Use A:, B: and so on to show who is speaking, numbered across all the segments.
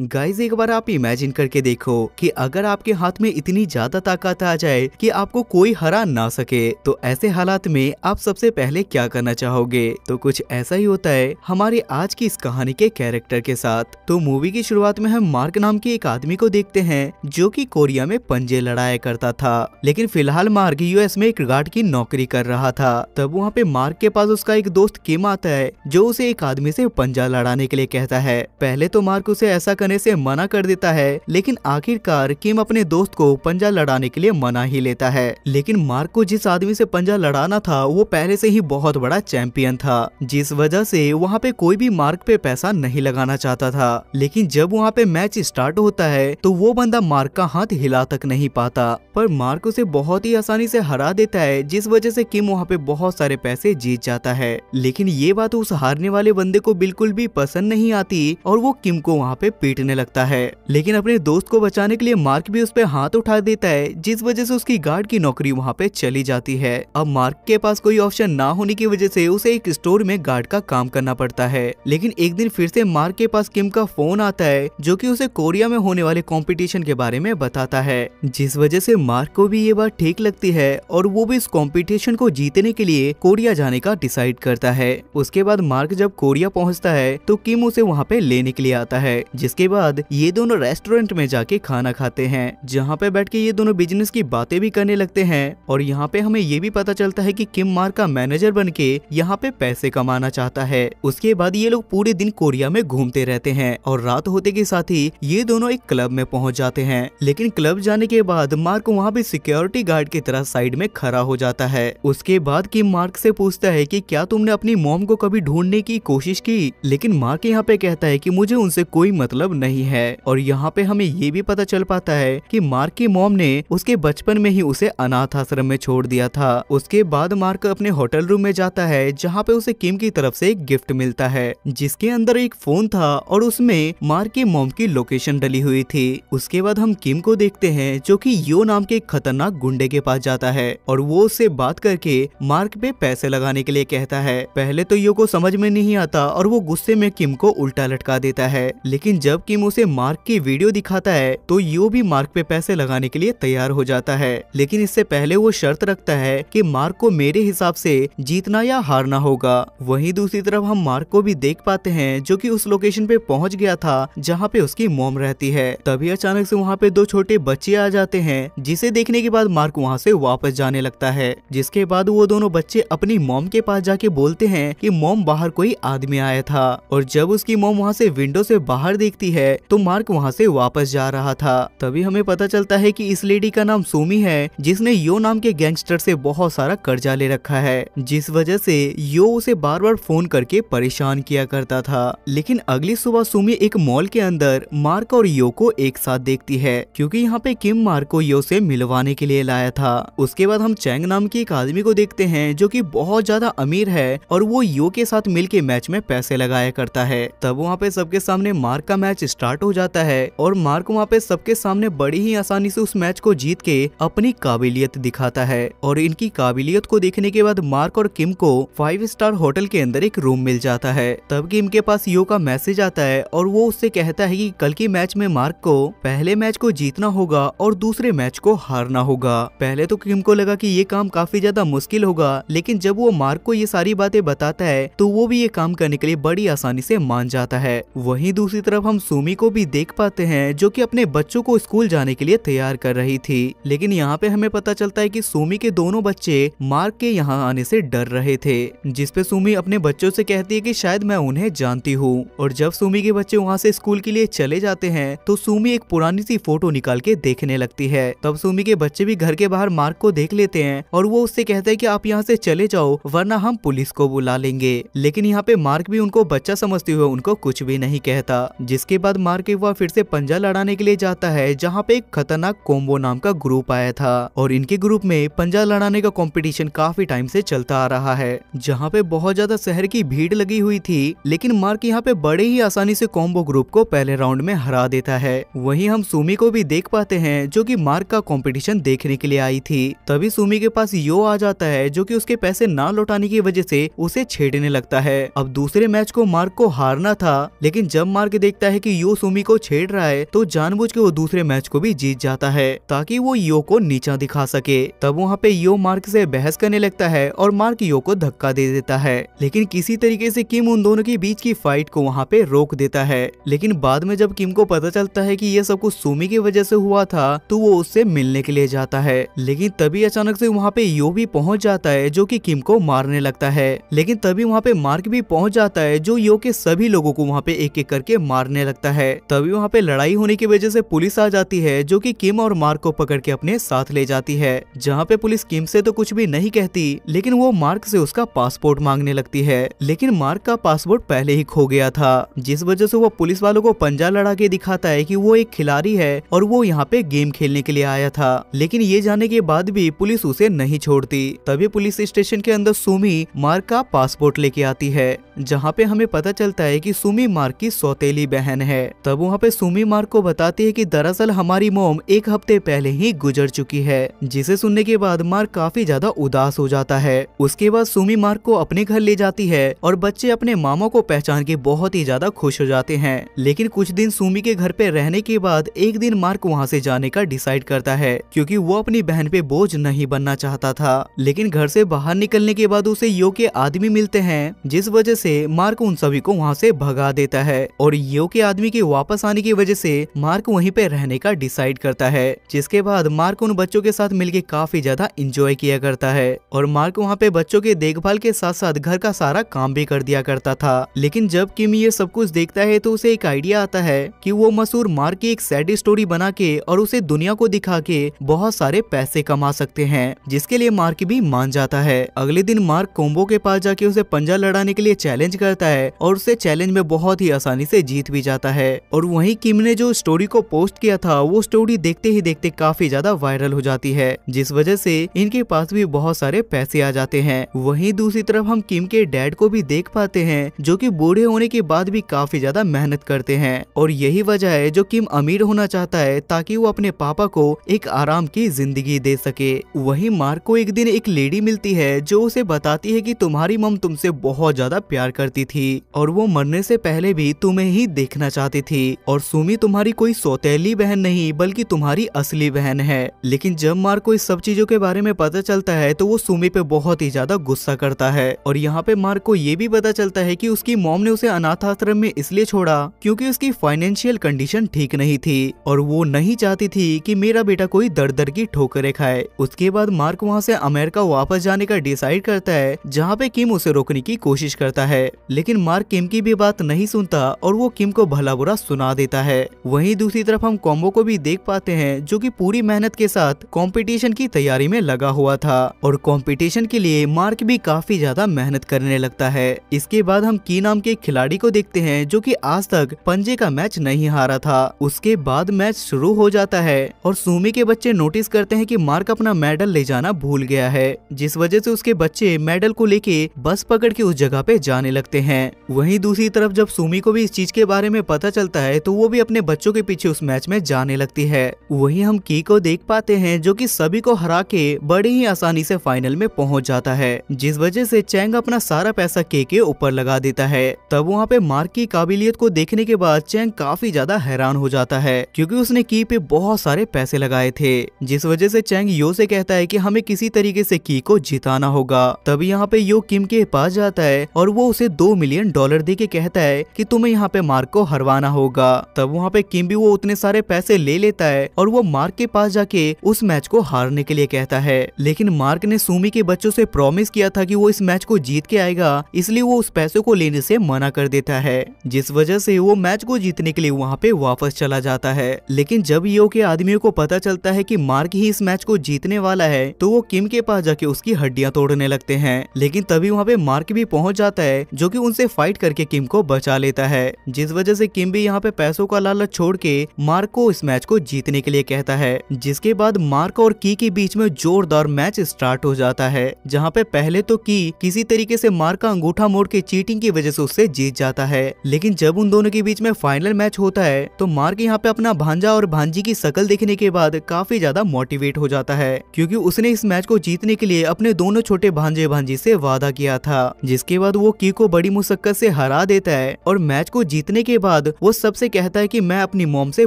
A: guys एक बार आप imagine करके देखो कि अगर आपके हाथ में इतनी ज्यादा ताकत आ जाए कि आपको कोई हरा ना सके तो ऐसे हालात में आप सबसे पहले क्या करना चाहोगे तो कुछ ऐसा ही होता है हमारे आज की इस कहानी के कैरेक्टर के साथ तो मूवी की शुरुआत में हम मार्क नाम के एक आदमी को देखते हैं जो की कोरिया में पंजे लड़ाया करता था लेकिन फिलहाल मार्ग यूएस में एक गार्ड की नौकरी कर रहा था तब वहाँ पे मार्क के पास उसका एक दोस्त किम आता है जो उसे एक आदमी से पंजा लड़ाने के लिए कहता है पहले तो मार्ग उसे ऐसा करने से मना कर देता है लेकिन आखिरकार किम अपने दोस्त को पंजा लड़ाने के लिए मना ही लेता है लेकिन मार्क को जिस आदमी से पंजा लड़ाना था वो पहले से ही बहुत बड़ा चैंपियन था जिस वजह से वहाँ पे कोई भी मार्क पे पैसा नहीं लगाना चाहता था लेकिन जब वहाँ पे मैच स्टार्ट होता है तो वो बंदा मार्क का हाथ हिला तक नहीं पाता पर मार्क उसे बहुत ही आसानी से हरा देता है जिस वजह से किम वहाँ पे बहुत सारे पैसे जीत जाता है लेकिन ये बात उस हारने वाले बंदे को बिल्कुल भी पसंद नहीं आती और वो किम को वहाँ पे पीट पीटने लगता है लेकिन अपने दोस्त को बचाने के लिए मार्क भी उस पर हाथ उठा देता है जिस वजह से उसकी गार्ड की नौकरी वहाँ पे चली जाती है अब मार्क के पास कोई ऑप्शन ना होने की वजह से उसे एक स्टोर में गार्ड का काम करना पड़ता है लेकिन एक दिन फिर से मार्क के पास किम का फोन आता है जो की उसे कोरिया में होने वाले कॉम्पिटिशन के बारे में बताता है जिस वजह से मार्क को भी ये बात ठीक लगती है और वो भी इस कॉम्पिटिशन को जीतने के लिए कोरिया जाने का डिसाइड करता है उसके बाद मार्क जब कोरिया पहुँचता है तो किम उसे वहाँ पे लेने के लिए आता है जिसके बाद ये दोनों रेस्टोरेंट में जाके खाना खाते हैं जहाँ पे बैठ के ये दोनों बिजनेस की बातें भी करने लगते हैं और यहाँ पे हमें ये भी पता चलता है कि किम मार का मैनेजर बन के यहाँ पे पैसे कमाना चाहता है उसके बाद ये लोग पूरे दिन कोरिया में घूमते रहते हैं और रात होते के साथ ही ये दोनों एक क्लब में पहुंच जाते हैं लेकिन क्लब जाने के बाद मार्क वहाँ पे सिक्योरिटी गार्ड की तरह साइड में खड़ा हो जाता है उसके बाद किम मार्क से पूछता है कि क्या तुमने अपनी मोम को कभी ढूंढने की कोशिश की लेकिन मार्क यहाँ पे कहता है की मुझे उनसे कोई मतलब नहीं है और यहाँ पे हमें ये भी पता चल पाता है कि मार्क की मोम ने उसके बचपन में ही उसे अनाथ आश्रम में छोड़ दिया था उसके बाद मार्क अपने होटल रूम में जाता है जहाँ पे उसे किम की तरफ से एक गिफ्ट मिलता है जिसके अंदर एक फोन था और उसमें मार्क की मोम की लोकेशन डली हुई थी उसके बाद हम किम को देखते हैं जो की यो नाम के खतरनाक गुंडे के पास जाता है और वो उससे बात करके मार्क पे पैसे लगाने के लिए कहता है पहले तो यो को समझ में नहीं आता और वो गुस्से में किम को उल्टा लटका देता है लेकिन जब किमू उसे मार्क की वीडियो दिखाता है तो यो भी मार्क पे पैसे लगाने के लिए तैयार हो जाता है लेकिन इससे पहले वो शर्त रखता है कि मार्क को मेरे हिसाब से जीतना या हारना होगा वहीं दूसरी तरफ हम मार्क को भी देख पाते हैं जो कि उस लोकेशन पे पहुंच गया था जहाँ पे उसकी मोम रहती है तभी अचानक से वहाँ पे दो छोटे बच्चे आ जाते हैं जिसे देखने के बाद मार्क वहाँ से वापस जाने लगता है जिसके बाद वो दोनों बच्चे अपनी मोम के पास जाके बोलते हैं की मोम बाहर कोई आदमी आया था और जब उसकी मोम वहाँ से विंडो से बाहर देखती होती है तो मार्क वहाँ से वापस जा रहा था तभी हमें पता चलता है कि इस लेडी का नाम सोमी है जिसने यो नाम के गैंगस्टर से बहुत सारा कर्जा ले रखा है जिस वजह से यो उसे बार बार फोन करके परेशान किया करता था लेकिन अगली सुबह सुमी एक मॉल के अंदर मार्क और यो को एक साथ देखती है क्योंकि यहाँ पे किम मार्क को यो से मिलवाने के लिए लाया था उसके बाद हम चैंग नाम के एक आदमी को देखते हैं जो की बहुत ज्यादा अमीर है और वो यो के साथ मिलके मैच में पैसे लगाया करता है तब वहाँ पे सबके सामने मार्क का मैच मैच स्टार्ट हो जाता है और मार्क वहाँ पे सबके सामने बड़ी ही आसानी से उस मैच को जीत के अपनी काबिलियत दिखाता है और इनकी काबिलियत को देखने के बाद मार्क और किम को फाइव स्टार होटल के अंदर एक रूम मिल जाता है तब किम के पास यो का मैसेज आता है और वो उससे कहता है की कल की मैच में मार्क को पहले मैच को जीतना होगा और दूसरे मैच को हारना होगा पहले तो किम को लगा की ये काम काफी ज्यादा मुश्किल होगा लेकिन जब वो मार्क को ये सारी बातें बताता है तो वो भी ये काम करने के लिए बड़ी आसानी से मान जाता है वहीं दूसरी तरफ हम सुमी को भी देख पाते हैं जो कि अपने बच्चों को स्कूल जाने के लिए तैयार कर रही थी लेकिन यहाँ पे हमें पता चलता है कि सुमी के दोनों बच्चे मार्क के यहाँ आने से डर रहे थे जिसपे सुमी अपने बच्चों से कहती है कि शायद मैं उन्हें जानती हूँ और जब सुमी के बच्चे वहाँ से स्कूल के लिए चले जाते हैं तो सुमी एक पुरानी सी फोटो निकाल के देखने लगती है तब सुमी के बच्चे भी घर के बाहर मार्क को देख लेते हैं और वो उससे कहते हैं कि आप यहाँ से चले जाओ वरना हम पुलिस को बुला लेंगे लेकिन यहाँ पे मार्क भी उनको बच्चा समझते हुए उनको कुछ भी नहीं कहता जिसके इसके बाद मार के वह फिर से पंजा लड़ाने के लिए जाता है जहाँ पे एक खतरनाक कोम्बो नाम का ग्रुप आया था और इनके ग्रुप में पंजा लड़ाने का कॉम्पिटिशन काफी टाइम से चलता आ रहा है जहाँ पे बहुत ज्यादा शहर की भीड़ लगी हुई थी लेकिन मार्क यहाँ पे बड़े ही आसानी से कॉम्बो ग्रुप को पहले राउंड में हरा देता है वहीं हम सुमी को भी देख पाते हैं जो कि मार्क का कंपटीशन देखने के लिए आई थी तभी सुमी के पास यो आ जाता है जो कि उसके पैसे ना लौटाने की वजह से उसे छेड़ने लगता है अब दूसरे मैच को मार्क को हारना था लेकिन जब मार्क देखता है कि यो सुमी को छेड़ रहा है तो जानबूझ के वो दूसरे मैच को भी जीत जाता है ताकि वो यो को नीचा दिखा सके तब वहाँ पे यो मार्क से बहस करने लगता है और मार्क यो को धक्का दे देता है लेकिन किसी तरीके से किम उन दोनों के बीच की फाइट को वहाँ पे रोक देता है लेकिन बाद में जब किम को पता चलता है की ये सब कुछ सुमी की वजह से हुआ था तो वो उससे मिलने के लिए जाता है लेकिन तभी अचानक से वहाँ पे यो भी पहुँच जाता है जो की किम को मारने लगता है लेकिन तभी वहाँ पे मार्क भी पहुँच जाता है जो यो के सभी लोगों को वहाँ पे एक एक करके मारने लगता लगता है तभी वहाँ पे लड़ाई होने की वजह से पुलिस आ जाती है जो कि किम और मार्क को पकड़ के अपने साथ ले जाती है जहाँ पे पुलिस किम से तो कुछ भी नहीं कहती लेकिन वो मार्क से उसका पासपोर्ट मांगने लगती है लेकिन मार्क का पासपोर्ट पहले ही खो गया था जिस वजह से वो पुलिस वालों को पंजा लड़ा के दिखाता है की वो एक खिलाड़ी है और वो यहाँ पे गेम खेलने के लिए आया था लेकिन ये जाने के बाद भी पुलिस उसे नहीं छोड़ती तभी पुलिस स्टेशन के अंदर सुमी मार्क का पासपोर्ट लेके आती है जहाँ पे हमें पता चलता है कि सुमी मार्क की सौतेली बहन है तब वहाँ पे सुमी मार्क को बताती है कि दरअसल हमारी मोम एक हफ्ते पहले ही गुजर चुकी है जिसे सुनने के बाद मार्क काफी ज्यादा उदास हो जाता है उसके बाद सुमी मार्क को अपने घर ले जाती है और बच्चे अपने मामा को पहचान के बहुत ही ज्यादा खुश हो जाते हैं लेकिन कुछ दिन सुमी के घर पे रहने के बाद एक दिन मार्क वहाँ से जाने का डिसाइड करता है क्योंकि वो अपनी बहन पे बोझ नहीं बनना चाहता था लेकिन घर से बाहर निकलने के बाद उसे यो के आदमी मिलते हैं जिस वजह से मार्क उन सभी को वहाँ से भगा देता है और यो के आदमी आदमी के वापस आने की वजह से मार्क वहीं पे रहने का डिसाइड करता है जिसके बाद मार्क उन बच्चों के साथ मिलकर काफी ज्यादा इंजॉय किया करता है और मार्क वहाँ पे बच्चों के देखभाल के साथ साथ घर का सारा काम भी कर दिया करता था लेकिन जब किम ये सब कुछ देखता है तो उसे एक आइडिया आता है की वो मसूर मार्क की एक सैड स्टोरी बना के और उसे दुनिया को दिखा के बहुत सारे पैसे कमा सकते हैं जिसके लिए मार्क भी मान जाता है अगले दिन मार्क कोम्बो के पास जाके उसे पंजा लड़ाने के लिए चैलेंज करता है और उसे चैलेंज में बहुत ही आसानी से जीत भी जाता जाता है और वहीं किम ने जो स्टोरी को पोस्ट किया था वो स्टोरी देखते ही देखते काफी ज्यादा वायरल हो जाती है जिस वजह से इनके पास भी बहुत सारे पैसे आ जाते हैं वहीं दूसरी तरफ हम किम के डैड को भी देख पाते हैं जो कि बूढ़े होने के बाद भी काफी ज्यादा मेहनत करते हैं और यही वजह है जो किम अमीर होना चाहता है ताकि वो अपने पापा को एक आराम की जिंदगी दे सके वही मार्क को एक दिन एक लेडी मिलती है जो उसे बताती है की तुम्हारी मम तुमसे बहुत ज्यादा प्यार करती थी और वो मरने से पहले भी तुम्हें ही देखना देखना चाहती थी और सुमी तुम्हारी कोई सौतेली बहन नहीं बल्कि तुम्हारी असली बहन है लेकिन जब मार्क को इस सब चीजों के बारे में पता चलता है तो वो सुमी पे बहुत ही ज्यादा गुस्सा करता है और यहाँ पे मार्क को ये भी पता चलता है की उसकी मॉम ने उसे अनाथ आश्रम में इसलिए छोड़ा क्यूँकी उसकी फाइनेंशियल कंडीशन ठीक नहीं थी और वो नहीं चाहती थी की मेरा बेटा कोई दर दर की ठोकरे खाए उसके बाद मार्क वहाँ से अमेरिका वापस जाने का डिसाइड करता है जहाँ पे किम उसे रोकने की कोशिश करता है लेकिन मार्क किम की भी बात नहीं सुनता और वो किम को भला बुरा सुना देता है वहीं दूसरी तरफ हम कॉम्बो को भी देख पाते हैं जो कि पूरी मेहनत के साथ कंपटीशन की तैयारी में लगा हुआ था और कंपटीशन के लिए मार्क भी काफी ज्यादा मेहनत करने लगता है इसके बाद हम की नाम के खिलाड़ी को देखते हैं जो कि आज तक पंजे का मैच नहीं हारा था उसके बाद मैच शुरू हो जाता है और सुमी के बच्चे नोटिस करते हैं कि मार्क अपना मेडल ले जाना भूल गया है जिस वजह से उसके बच्चे मेडल को लेके बस पकड़ के उस जगह पे जाने लगते हैं वहीं दूसरी तरफ जब सुमी को भी इस चीज के बारे में पता चलता है तो वो भी अपने बच्चों के पीछे उस मैच में जाने लगती है वही हम की को देख पाते हैं जो की सभी को हरा के बड़ी ही आसानी से फाइनल में पहुंच जाता है जिस वजह से चैंग अपना सारा पैसा के के ऊपर लगा देता है तब वहाँ पे मार्क की काबिलियत को देखने के बाद चैंग काफी ज्यादा हैरान हो जाता है क्योंकि उसने की पे बहुत सारे पैसे लगाए थे जिस वजह से चैंग यो से कहता है कि हमें किसी तरीके से की को जिताना होगा तब यहाँ पे यो किम के पास जाता है और वो उसे दो मिलियन डॉलर दे के कहता है की तुम्हें यहाँ पे मार्क को भरवाना होगा तब वहाँ पे किम भी वो उतने सारे पैसे ले लेता है और वो मार्क के पास जाके उस मैच को हारने के लिए कहता है लेकिन मार्क ने सुमी के बच्चों से प्रॉमिस किया था कि वो इस मैच को जीत के आएगा इसलिए वो उस पैसे को लेने से मना कर देता है जिस वजह से वो मैच को जीतने के लिए वहाँ पे वापस चला जाता है लेकिन जब यो के आदमियों को पता चलता है की मार्क ही इस मैच को जीतने वाला है तो वो किम के पास जाके उसकी हड्डियाँ तोड़ने लगते है लेकिन तभी वहाँ पे मार्क भी पहुँच जाता है जो की उनसे फाइट करके किम को बचा लेता है जिस वजह से से किम भी यहाँ पे पैसों का लालच छोड़ के मार्क को इस मैच को जीतने के लिए कहता है जिसके बाद मार्क और की के बीच में जोरदार मैच स्टार्ट हो जाता है जहाँ पे पहले तो की किसी तरीके से मार्क का अंगूठा मोड़ के चीटिंग की वजह से उससे जीत जाता है लेकिन जब उन दोनों के बीच में फाइनल मैच होता है तो मार्क यहाँ पे अपना भांजा और भांजी की शकल देखने के बाद काफी ज्यादा मोटिवेट हो जाता है क्यूँकी उसने इस मैच को जीतने के लिए अपने दोनों छोटे भांजे भांजी से वादा किया था जिसके बाद वो की को बड़ी मुशक्कत से हरा देता है और मैच को जीतने के बाद बाद वो सबसे कहता है कि मैं अपनी मोम से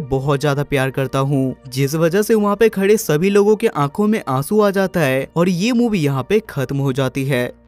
A: बहुत ज्यादा प्यार करता हूँ जिस वजह से वहाँ पे खड़े सभी लोगों के आंखों में आंसू आ जाता है और ये मूवी यहाँ पे खत्म हो जाती है